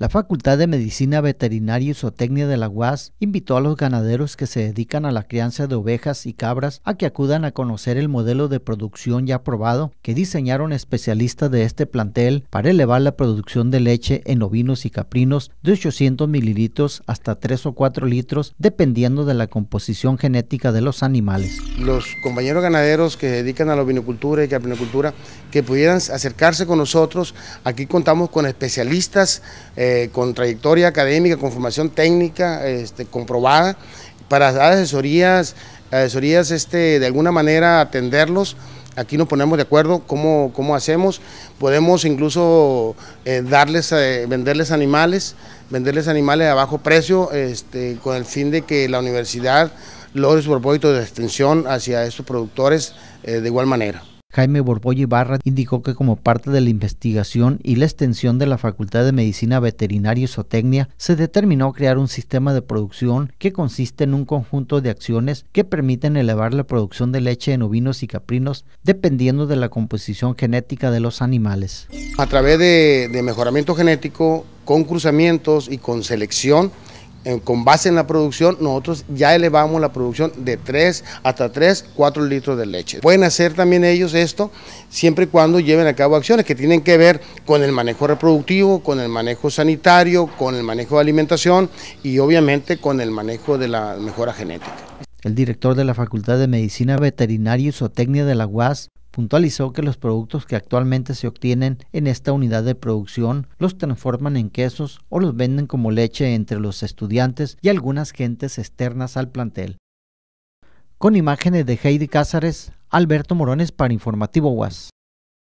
La Facultad de Medicina Veterinaria y Zootecnia de la UAS invitó a los ganaderos que se dedican a la crianza de ovejas y cabras a que acudan a conocer el modelo de producción ya aprobado que diseñaron especialistas de este plantel para elevar la producción de leche en ovinos y caprinos de 800 mililitros hasta 3 o 4 litros dependiendo de la composición genética de los animales. Los compañeros ganaderos que se dedican a la vinicultura y caprinocultura que pudieran acercarse con nosotros, aquí contamos con especialistas eh, eh, con trayectoria académica, con formación técnica este, comprobada, para dar asesorías, asesorías este, de alguna manera atenderlos. Aquí nos ponemos de acuerdo cómo, hacemos. Podemos incluso eh, darles, eh, venderles animales, venderles animales a bajo precio, este, con el fin de que la universidad logre su propósito de extensión hacia estos productores de igual manera. Jaime Borboy Barra indicó que como parte de la investigación y la extensión de la Facultad de Medicina Veterinaria y Zootecnia, se determinó crear un sistema de producción que consiste en un conjunto de acciones que permiten elevar la producción de leche en ovinos y caprinos dependiendo de la composición genética de los animales. A través de mejoramiento genético, con cruzamientos y con selección, con base en la producción, nosotros ya elevamos la producción de 3 hasta 3, 4 litros de leche. Pueden hacer también ellos esto siempre y cuando lleven a cabo acciones que tienen que ver con el manejo reproductivo, con el manejo sanitario, con el manejo de alimentación y obviamente con el manejo de la mejora genética. El director de la Facultad de Medicina Veterinaria y Zootecnia de la UAS, Puntualizó que los productos que actualmente se obtienen en esta unidad de producción los transforman en quesos o los venden como leche entre los estudiantes y algunas gentes externas al plantel. Con imágenes de Heidi Cázares, Alberto Morones para Informativo UAS.